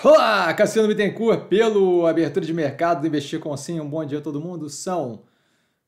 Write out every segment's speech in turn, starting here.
Olá, Cassiano Bittencourt, pelo Abertura de Mercado do Investir com Sim. Um bom dia a todo mundo. São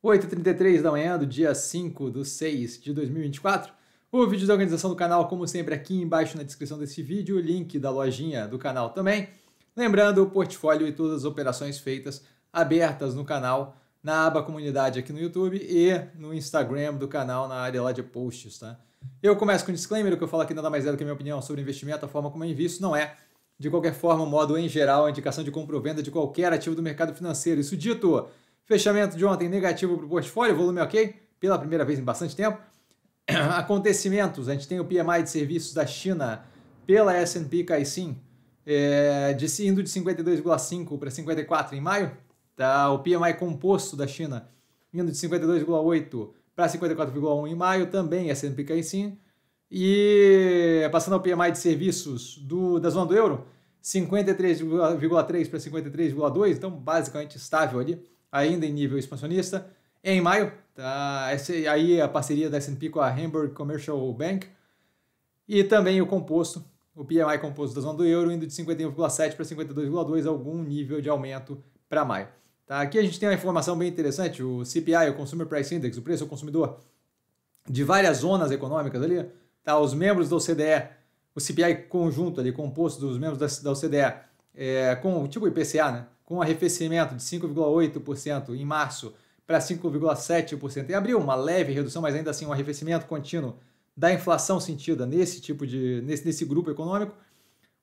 8h33 da manhã do dia 5 de 6 de 2024. O vídeo da organização do canal, como sempre, aqui embaixo na descrição desse vídeo. O link da lojinha do canal também. Lembrando, o portfólio e todas as operações feitas abertas no canal, na aba comunidade aqui no YouTube e no Instagram do canal, na área lá de posts, tá? Eu começo com um disclaimer, o que eu falo aqui nada mais é do que a minha opinião sobre investimento, a forma como eu invisto, não é de qualquer forma, modo em geral, a indicação de compra ou venda de qualquer ativo do mercado financeiro. Isso dito, fechamento de ontem negativo para o portfólio, volume ok, pela primeira vez em bastante tempo. Acontecimentos, a gente tem o PMI de serviços da China pela S&P Caixin, é, de, indo de 52,5 para 54 em maio. Tá? O PMI composto da China indo de 52,8 para 54,1 em maio, também S&P Caixin. E passando ao PMI de serviços do, da zona do euro, 53,3 para 53,2, então basicamente estável ali, ainda em nível expansionista. Em maio, tá, essa, aí a parceria da S&P com a Hamburg Commercial Bank e também o composto, o PMI composto da zona do euro, indo de 51,7 para 52,2, algum nível de aumento para maio. Tá, aqui a gente tem uma informação bem interessante, o CPI, o Consumer Price Index, o preço ao consumidor de várias zonas econômicas ali, Tá? Os membros da OCDE, o CPI conjunto ali, composto dos membros da, OCDE, é, com tipo IPCA, né? com arrefecimento de 5,8% em março para 5,7% em abril, uma leve redução, mas ainda assim um arrefecimento contínuo da inflação sentida nesse tipo de nesse, nesse grupo econômico.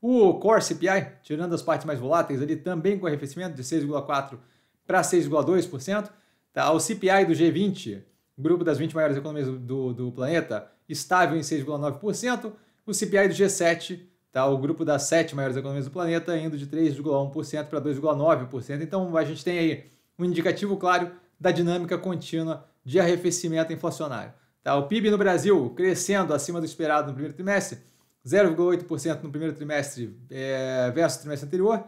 O Core CPI, tirando as partes mais voláteis, ele também com arrefecimento de 6,4 para 6,2%. Tá? O CPI do G20, grupo das 20 maiores economias do, do planeta, estável em 6,9%. O CPI do G7, tá? o grupo das sete maiores economias do planeta, indo de 3,1% para 2,9%. Então a gente tem aí um indicativo claro da dinâmica contínua de arrefecimento inflacionário. Tá? O PIB no Brasil crescendo acima do esperado no primeiro trimestre, 0,8% no primeiro trimestre é, versus o trimestre anterior,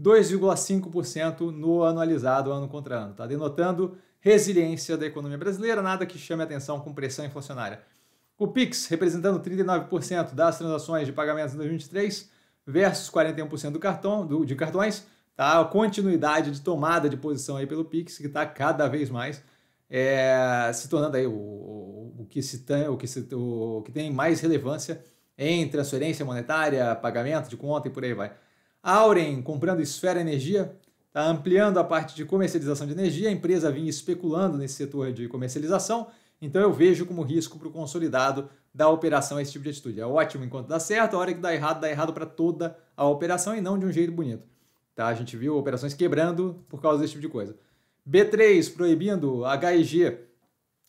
2,5% no anualizado, ano contra ano. Tá? Denotando resiliência da economia brasileira, nada que chame atenção com pressão inflacionária. O Pix, representando 39% das transações de pagamentos em 2023 versus 41% do cartão, do, de cartões, tá? a continuidade de tomada de posição aí pelo Pix, que está cada vez mais é, se tornando aí o, o, o, que se tem, o, que se, o que tem mais relevância em transferência monetária, pagamento de conta e por aí vai. Auren comprando Esfera Energia, está ampliando a parte de comercialização de energia, a empresa vinha especulando nesse setor de comercialização então eu vejo como risco para o consolidado da operação esse tipo de atitude. É ótimo enquanto dá certo, a hora que dá errado, dá errado para toda a operação e não de um jeito bonito. Tá? A gente viu operações quebrando por causa desse tipo de coisa. B3 proibindo a HEG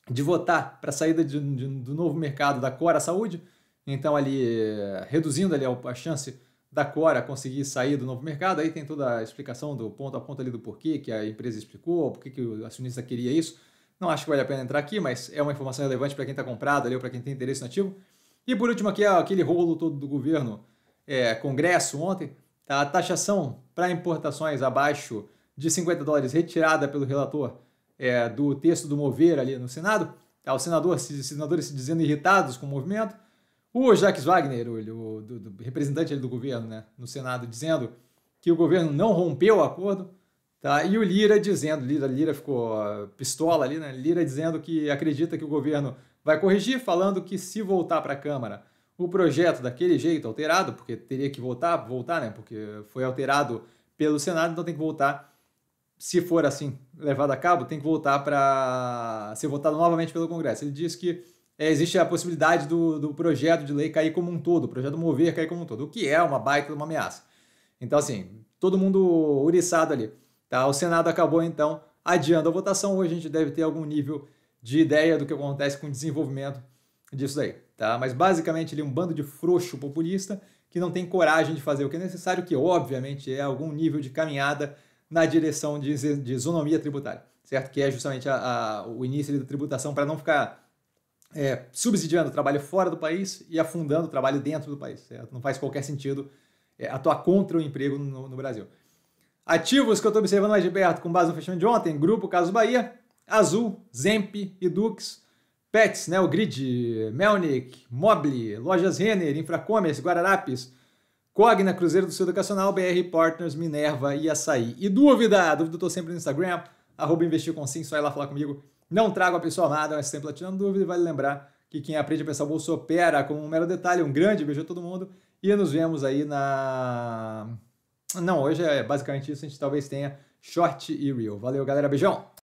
de votar para a saída de, de, do novo mercado da Cora Saúde, então ali eh, reduzindo ali a chance da Cora conseguir sair do novo mercado. Aí tem toda a explicação do ponto a ponto ali do porquê que a empresa explicou, por que o acionista queria isso. Não acho que vale a pena entrar aqui, mas é uma informação relevante para quem está comprado ali ou para quem tem interesse no ativo. E por último aqui, aquele rolo todo do governo, é, Congresso ontem, a taxação para importações abaixo de 50 dólares retirada pelo relator é, do texto do mover ali no Senado, tá, os, senadores, se dizendo irritados com o movimento, o Jacques Wagner, o, o do, do representante do governo né, no Senado, dizendo que o governo não rompeu o acordo, Tá? E o Lira dizendo, Lira, Lira ficou uh, pistola ali, né? Lira dizendo que acredita que o governo vai corrigir, falando que se voltar para a Câmara o projeto daquele jeito alterado, porque teria que voltar, voltar, né? Porque foi alterado pelo Senado, então tem que voltar. Se for assim levado a cabo, tem que voltar para ser votado novamente pelo Congresso. Ele diz que é, existe a possibilidade do, do projeto de lei cair como um todo, o projeto mover cair como um todo, o que é uma baita uma ameaça. Então, assim, todo mundo uriçado ali. Tá? O Senado acabou, então, adiando a votação. Hoje a gente deve ter algum nível de ideia do que acontece com o desenvolvimento disso aí. Tá? Mas basicamente ele é um bando de frouxo populista que não tem coragem de fazer o que é necessário, que obviamente é algum nível de caminhada na direção de, de isonomia tributária, certo? Que é justamente a, a, o início da tributação para não ficar é, subsidiando o trabalho fora do país e afundando o trabalho dentro do país, certo? Não faz qualquer sentido é, atuar contra o emprego no, no Brasil. Ativos que eu estou observando mais de perto com base no fechamento de ontem, Grupo Caso Bahia, Azul, Zemp, Edux, Pets, né, o Grid, Melnick, Mobile, Lojas Renner, Infracommerce, Guararapes, Cogna, Cruzeiro do Sul Educacional, BR Partners, Minerva e Açaí. E dúvida? Dúvida eu estou sempre no Instagram, arroba investir com sim, só ir lá falar comigo. Não trago a pessoa amada, mas sempre tirando dúvida vale lembrar que quem aprende a pensar bolsa opera como um mero detalhe. Um grande beijo a todo mundo e nos vemos aí na não, hoje é basicamente isso. A gente talvez tenha short e real. Valeu, galera. Beijão!